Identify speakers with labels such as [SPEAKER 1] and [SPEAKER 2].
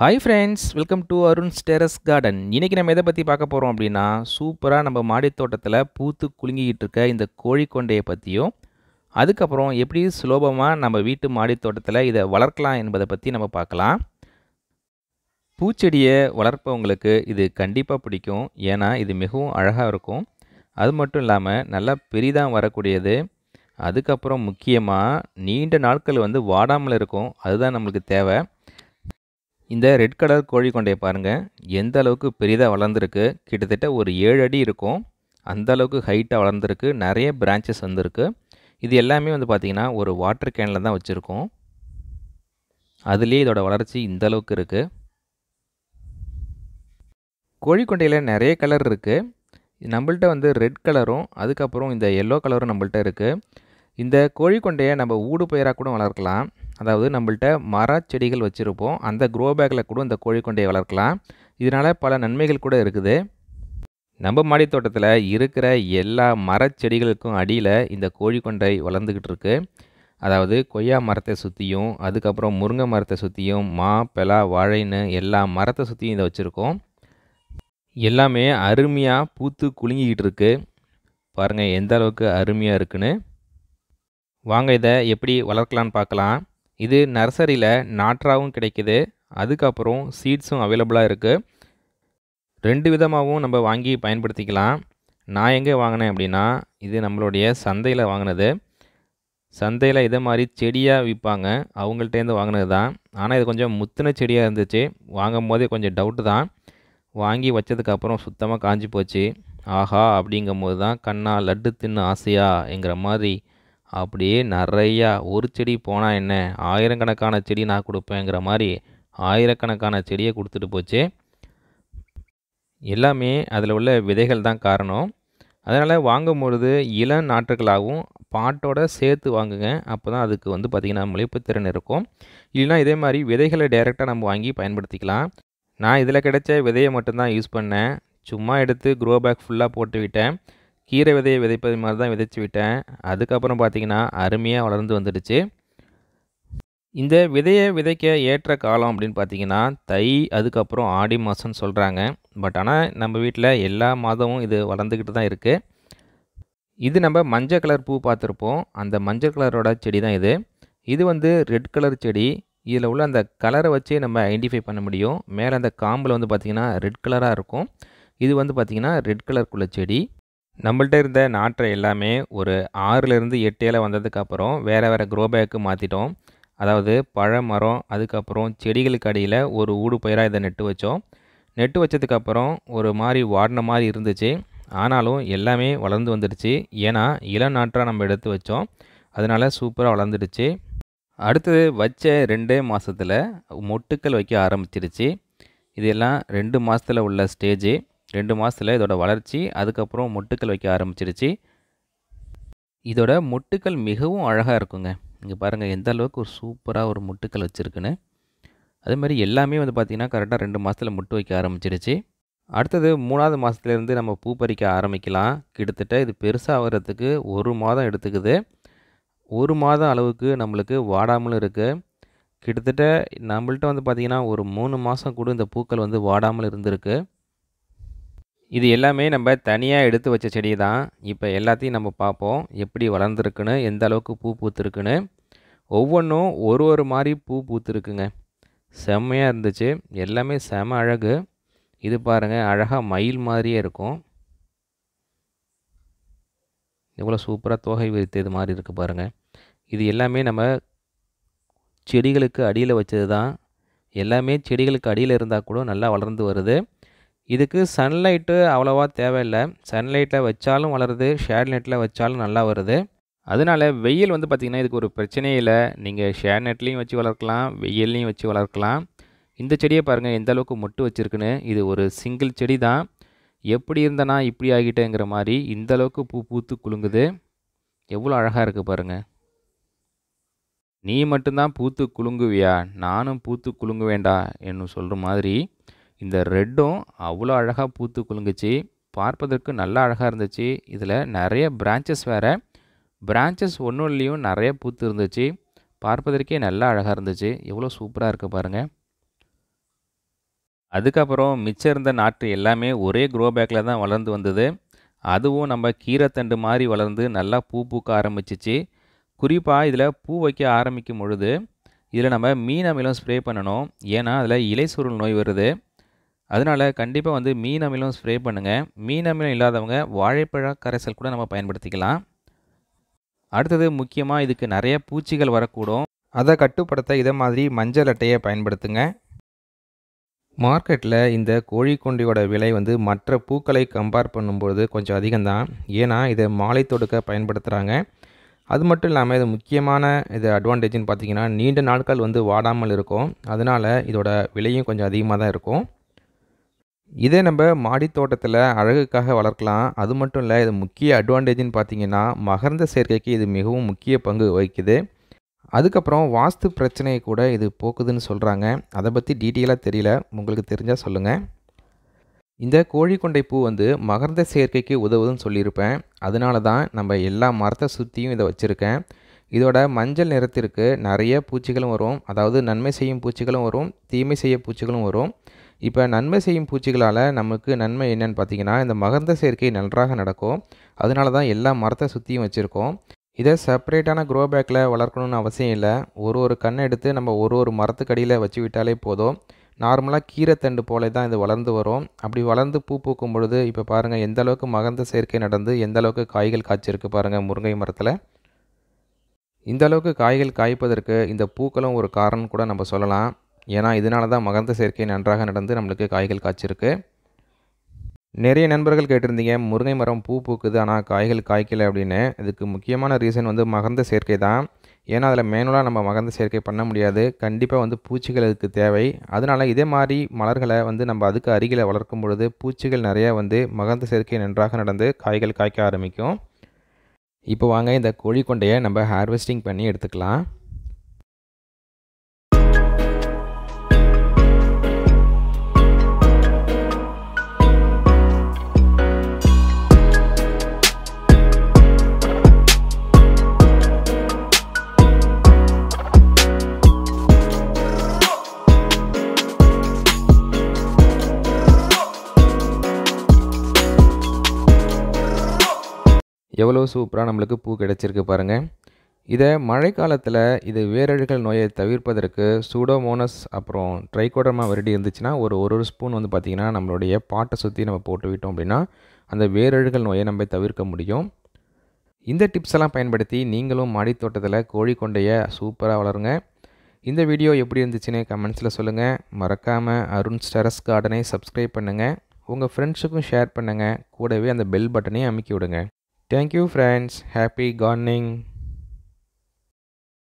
[SPEAKER 1] Hi friends welcome to Arun ஸ்டெரஸ் garden இன்றைக்கி நம்ம எதை பற்றி பார்க்க போகிறோம் அப்படின்னா சூப்பராக நம்ம மாடித்தோட்டத்தில் பூத்து குலுங்கிக்கிட்டு இருக்க இந்த கோழிக்கொண்டையை பற்றியும் அதுக்கப்புறம் எப்படி சுலோபமாக நம்ம வீட்டு மாடித்தோட்டத்தில் இதை வளர்க்கலாம் என்பதை பற்றி நம்ம பார்க்கலாம் பூச்செடியை வளர்ப்பவங்களுக்கு இது கண்டிப்பாக பிடிக்கும் ஏன்னா இது மிகவும் அழகாக இருக்கும் அது மட்டும் இல்லாமல் நல்லா பெரிதாக வரக்கூடியது அதுக்கப்புறம் முக்கியமாக நீண்ட நாட்கள் வந்து வாடாமல் இருக்கும் அதுதான் நம்மளுக்கு தேவை இந்த ரெட் கலர் கோழி கொண்டையை பாருங்கள் எந்த அளவுக்கு பெரிதாக வளர்ந்துருக்கு கிட்டத்தட்ட ஒரு ஏழு அடி இருக்கும் அந்த அளவுக்கு ஹைட்டாக வளர்ந்துருக்கு நிறைய பிரான்ச்சஸ் வந்திருக்கு இது எல்லாமே வந்து பார்த்திங்கன்னா ஒரு வாட்டர் கேனில் தான் வச்சுருக்கோம் அதுலேயே இதோட வளர்ச்சி இந்த அளவுக்கு இருக்குது கோழிக்கொண்டையில் நிறைய கலர் இருக்குது நம்மள்ட்ட வந்து ரெட் கலரும் அதுக்கப்புறம் இந்த எல்லோ கலரும் நம்மள்ட்ட இருக்குது இந்த கோழிக்கொண்டையை நம்ம ஊடு பயிராக கூட வளர்க்கலாம் அதாவது நம்மள்ட்ட மர செடிகள் வச்சுருப்போம் அந்த க்ரோ பேக்கில் கூட இந்த கோழிக்கொண்டையை வளர்க்கலாம் இதனால் பல நன்மைகள் கூட இருக்குது நம்ம மாடி தோட்டத்தில் இருக்கிற எல்லா மரச்செடிகளுக்கும் அடியில் இந்த கோழிக்கொண்டை வளர்ந்துக்கிட்டு இருக்கு அதாவது கொய்யா மரத்தை சுற்றியும் அதுக்கப்புறம் முருங்கை மரத்தை சுற்றியும் மா பெலா வாழைன்னு எல்லா மரத்தை சுற்றியும் இதை வச்சுருக்கோம் எல்லாமே அருமையாக பூத்து குலுங்கிக்கிட்டு இருக்கு பாருங்கள் எந்த அளவுக்கு அருமையாக இருக்குன்னு வாங்க இதை எப்படி வளர்க்கலான்னு பார்க்கலாம் இது நர்சரியில் நாற்றாகவும் கிடைக்கிது அதுக்கப்புறம் சீட்ஸும் அவைலபிளாக இருக்குது ரெண்டு விதமாகவும் நம்ம வாங்கி பயன்படுத்திக்கலாம் நான் எங்கே வாங்கினேன் அப்படின்னா இது நம்மளுடைய சந்தையில் வாங்கினது சந்தையில் இதை மாதிரி செடியாக விற்பாங்க அவங்கள்ட்டேருந்து வாங்கினது தான் ஆனால் இது கொஞ்சம் முத்தின செடியாக இருந்துச்சு வாங்கும் போதே கொஞ்சம் டவுட்டு தான் வாங்கி வச்சதுக்கப்புறம் சுத்தமாக காஞ்சி போச்சு ஆஹா அப்படிங்கும் போது தான் கண்ணா லட்டு தின்னு என்கிற மாதிரி அப்படியே நிறையா ஒரு செடி போனால் என்ன ஆயிரக்கணக்கான செடி நான் கொடுப்பேங்கிற மாதிரி ஆயிரக்கணக்கான செடியை கொடுத்துட்டு போச்சு எல்லாமே அதில் உள்ள விதைகள் தான் காரணம் அதனால் வாங்கும் பொழுது இளம் நாற்றுகளாகவும் பாட்டோட சேர்த்து வாங்குங்க அப்போ தான் அதுக்கு வந்து பார்த்திங்கன்னா முளைப்பு திறன் இருக்கும் இல்லைனா இதே மாதிரி விதைகளை டைரெக்டாக நம்ம வாங்கி பயன்படுத்திக்கலாம் நான் இதில் கிடைச்ச விதையை மட்டும்தான் யூஸ் பண்ணேன் சும்மா எடுத்து க்ரோ பேக் ஃபுல்லாக போட்டுவிட்டேன் கீரை விதையை விதைப்பது மாதிரி தான் விதைச்சி விட்டேன் அதுக்கப்புறம் பார்த்திங்கன்னா அருமையாக வளர்ந்து வந்துடுச்சு இந்த விதையை விதைக்க ஏற்ற காலம் அப்படின்னு பார்த்தீங்கன்னா தை அதுக்கப்புறம் ஆடி மாதம்னு சொல்கிறாங்க பட் ஆனால் நம்ம வீட்டில் எல்லா மாதமும் இது வளர்ந்துக்கிட்டு தான் இருக்குது இது நம்ம மஞ்சள் கலர் பூ பார்த்துருப்போம் அந்த மஞ்சள் கலரோட செடி தான் இது இது வந்து ரெட் கலர் செடி இதில் உள்ள அந்த கலரை வச்சே நம்ம ஐடென்டிஃபை பண்ண முடியும் மேலே அந்த காம்பில் வந்து பார்த்திங்கன்னா ரெட் கலராக இருக்கும் இது வந்து பார்த்திங்கன்னா ரெட் கலருக்குள்ள செடி நம்மள்ட்ட இருந்த நாற்றை எல்லாமே ஒரு ஆறுலேருந்து எட்டு வந்ததுக்கப்புறம் வேறு வேறு க்ரோ பேக்கு மாற்றிட்டோம் அதாவது பழ மரம் அதுக்கப்புறம் செடிகளுக்கு அடியில் ஒரு ஊடு பயிராக இதை நெட்டு வச்சோம் நெட்டு வச்சதுக்கப்புறம் ஒரு மாதிரி வாடின மாதிரி இருந்துச்சு ஆனாலும் எல்லாமே வளர்ந்து வந்துடுச்சு ஏன்னா இளம் நாற்றாக நம்ம எடுத்து வச்சோம் அதனால் சூப்பராக வளர்ந்துடுச்சு அடுத்தது வச்ச ரெண்டே மாதத்தில் மொட்டுக்கள் வைக்க ஆரம்பிச்சிருச்சு இதெல்லாம் ரெண்டு மாதத்தில் உள்ள ஸ்டேஜு ரெண்டு மாதத்தில் இதோட வளர்ச்சி அதுக்கப்புறம் மொட்டுக்கள் வைக்க ஆரம்பிச்சிருச்சு இதோட மொட்டுக்கள் மிகவும் அழகாக இருக்குங்க இங்கே பாருங்கள் எந்த அளவுக்கு ஒரு சூப்பராக ஒரு முட்டுக்கள் வச்சுருக்குன்னு அதே மாதிரி எல்லாமே வந்து பார்த்திங்கன்னா கரெக்டாக ரெண்டு மாதத்தில் முட்டு வைக்க ஆரம்பிச்சிருச்சு அடுத்தது மூணாவது மாதத்துலேருந்து நம்ம பூ பறிக்க ஆரம்பிக்கலாம் கிட்டத்தட்ட இது பெருசாக வர்றதுக்கு ஒரு மாதம் எடுத்துக்குது ஒரு மாதம் அளவுக்கு நம்மளுக்கு வாடாமலும் இருக்குது கிட்டத்தட்ட நம்மள்ட்ட வந்து பார்த்திங்கன்னா ஒரு மூணு மாதம் கூட இந்த பூக்கள் வந்து வாடாமல் இருந்திருக்கு இது எல்லாமே நம்ம தனியாக எடுத்து வச்ச செடி தான் இப்போ எல்லாத்தையும் நம்ம பார்ப்போம் எப்படி வளர்ந்துருக்குன்னு எந்த அளவுக்கு பூ பூத்துருக்குன்னு ஒவ்வொன்றும் ஒரு ஒரு மாதிரி பூ பூத்துருக்குங்க செம்மையாக இருந்துச்சு எல்லாமே செம அழகு இது பாருங்கள் அழகாக மயில் மாதிரியே இருக்கும் எவ்வளோ சூப்பராக தோகை விரித்தது மாதிரி இருக்குது பாருங்கள் இது எல்லாமே நம்ம செடிகளுக்கு அடியில் வச்சது தான் எல்லாமே செடிகளுக்கு அடியில் இருந்தால் கூட நல்லா வளர்ந்து வருது இதுக்கு சன்லைட்டு அவ்வளோவா தேவையில்லை சன்லைட்டில் வச்சாலும் வளருது ஷேட் நெட்டில் வச்சாலும் நல்லா வருது அதனால் வெயில் வந்து பார்த்திங்கன்னா இதுக்கு ஒரு பிரச்சனையே இல்லை நீங்கள் ஷேட் நெட்லேயும் வச்சு வளர்க்கலாம் வெயில்லையும் வச்சு வளர்க்கலாம் இந்த செடியை பாருங்கள் எந்த அளவுக்கு மொட்டு வச்சுருக்குன்னு இது ஒரு சிங்கிள் செடி தான் எப்படி இருந்தனா இப்படி ஆகிட்டேங்கிற மாதிரி இந்த அளவுக்கு பூ பூத்து குலுங்குது எவ்வளோ அழகாக இருக்குது பாருங்கள் நீ மட்டும்தான் பூத்து குலுங்குவியா நானும் பூத்து குலுங்குவேண்டா என்று சொல்கிற மாதிரி இந்த ரெட்டும் அவ்வளோ அழகாக பூத்து குலுங்குச்சு பார்ப்பதற்கு நல்லா அழகாக இருந்துச்சு இதில் நிறைய பிரான்ச்சஸ் வேறு பிரான்ச்சஸ் இல்லையும் நிறைய பூத்து இருந்துச்சு பார்ப்பதற்கே நல்லா அழகாக இருந்துச்சு எவ்வளோ சூப்பராக இருக்குது பாருங்கள் அதுக்கப்புறம் மிச்சம் இருந்த நாற்று எல்லாமே ஒரே க்ரோ பேக்கில் தான் வளர்ந்து வந்தது அதுவும் நம்ம கீரைத்தண்டு மாதிரி வளர்ந்து நல்லா பூ பூக்க ஆரம்பிச்சிச்சு குறிப்பாக இதில் பூ வைக்க ஆரம்பிக்கும் பொழுது இதில் நம்ம மீன் அமிலம் ஸ்ப்ரே பண்ணணும் ஏன்னா அதில் இலை சுருள் நோய் வருது அதனால் கண்டிப்பாக வந்து மீன் அமிலம் ஸ்ப்ரே பண்ணுங்கள் மீன் அமிலம் இல்லாதவங்க வாழைப்பழ கரைசல் கூட நம்ம பயன்படுத்திக்கலாம் அடுத்தது முக்கியமாக இதுக்கு நிறைய பூச்சிகள் வரக்கூடும் அதை கட்டுப்படுத்த இதை மாதிரி மஞ்சள் அட்டையை பயன்படுத்துங்க மார்க்கெட்டில் இந்த கொண்டியோட விலை வந்து மற்ற பூக்களை கம்பேர் பண்ணும்போது கொஞ்சம் அதிகம்தான் ஏன்னா இதை மாலை தொடுக்க பயன்படுத்துகிறாங்க அது மட்டும் இல்லாமல் இது முக்கியமான இது அட்வான்டேஜ்னு பார்த்திங்கன்னா நீண்ட நாட்கள் வந்து வாடாமல் இருக்கும் அதனால் இதோட விலையும் கொஞ்சம் அதிகமாக தான் இருக்கும் இதே நம்ம மாடி தோட்டத்தில் அழகுக்காக வளர்க்கலாம் அது மட்டும் இல்லை இது முக்கிய அட்வான்டேஜ்னு பார்த்தீங்கன்னா மகர்ந்த சேர்க்கைக்கு இது மிகவும் முக்கிய பங்கு வகிக்குது அதுக்கப்புறம் வாஸ்து பிரச்சனையை கூட இது போக்குதுன்னு சொல்கிறாங்க அதை பற்றி டீட்டெயிலாக தெரியல உங்களுக்கு தெரிஞ்சால் சொல்லுங்கள் இந்த கோழிக்கொண்டை பூ வந்து மகர்ந்த சேர்க்கைக்கு உதவுதுன்னு சொல்லியிருப்பேன் அதனால தான் நம்ம எல்லா மரத்தை சுற்றியும் இதை வச்சுருக்கேன் இதோட மஞ்சள் நிறத்திற்கு நிறைய பூச்சிகளும் வரும் அதாவது நன்மை செய்யும் பூச்சிகளும் வரும் தீமை செய்ய பூச்சிகளும் வரும் இப்போ நன்மை செய்யும் பூச்சிகளால் நமக்கு நன்மை என்னன்னு பார்த்தீங்கன்னா இந்த மகந்த சேர்க்கை நன்றாக நடக்கும் அதனால தான் எல்லா மரத்தை சுற்றியும் வச்சுருக்கோம் இதை செப்பரேட்டான க்ரோ பேக்கில் வளர்க்கணும்னு அவசியம் இல்லை ஒரு ஒரு கண்ணை எடுத்து நம்ம ஒரு ஒரு மரத்துக்கடியில் வச்சு விட்டாலே போதும் நார்மலாக கீரைத்தண்டு போல தான் இது வளர்ந்து வரும் அப்படி வளர்ந்து பூ பூக்கும் பொழுது இப்போ பாருங்கள் எந்த அளவுக்கு மகந்த சேர்க்கை நடந்து எந்த அளவுக்கு காய்கள் காய்ச்சிருக்கு பாருங்கள் முருங்கை மரத்தில் இந்த அளவுக்கு காய்கள் காய்ப்பதற்கு இந்த பூக்களும் ஒரு காரணம் கூட நம்ம சொல்லலாம் ஏன்னா இதனால தான் மகந்த சேர்க்கை நன்றாக நடந்து நம்மளுக்கு காய்கள் காய்ச்சிருக்கு நிறைய நண்பர்கள் கேட்டிருந்தீங்க முருங்கை மரம் பூ பூக்குது ஆனால் காய்கள் காய்க்கலை அப்படின்னு இதுக்கு முக்கியமான ரீசன் வந்து மகந்த சேர்க்கை தான் ஏன்னா அதில் மேனுவலாக நம்ம மகந்த சேர்க்கை பண்ண முடியாது கண்டிப்பாக வந்து பூச்சிகள் அதுக்கு தேவை அதனால் இதே மாதிரி மலர்களை வந்து நம்ம அதுக்கு அருகில் வளர்க்கும் பொழுது பூச்சிகள் நிறையா வந்து மகந்த சேர்க்கை நன்றாக நடந்து காய்கள் காய்க்க ஆரம்பிக்கும் இப்போ வாங்க இந்த கோழி கொண்டையை நம்ம ஹார்வெஸ்டிங் பண்ணி எடுத்துக்கலாம் எவ்வளோ சூப்பராக நம்மளுக்கு பூ கிடச்சிருக்கு பாருங்கள் இதை மழைக்காலத்தில் இது வேரழுகல் நோயை தவிர்ப்பதற்கு சூடோமோனஸ் அப்புறம் ட்ரைகோடர்மா வெரடி இருந்துச்சுன்னா ஒரு ஒரு ஸ்பூன் வந்து பார்த்திங்கன்னா நம்மளுடைய பாட்டை சுற்றி நம்ம போட்டு விட்டோம் அப்படின்னா அந்த வேரழுகல் நோயை நம்ம தவிர்க்க முடியும் இந்த டிப்ஸ் எல்லாம் பயன்படுத்தி நீங்களும் மாடித்தோட்டத்தில் கோழி கொண்டைய சூப்பராக வளருங்க இந்த வீடியோ எப்படி இருந்துச்சுன்னு கமெண்ட்ஸில் சொல்லுங்கள் மறக்காமல் அருண் ஸ்டரஸ் கார்டனை சப்ஸ்கிரைப் பண்ணுங்கள் உங்கள் ஃப்ரெண்ட்ஸுக்கும் ஷேர் பண்ணுங்கள் கூடவே அந்த பெல் பட்டனையும் அமுக்கி விடுங்க Thank you friends. Happy gardening.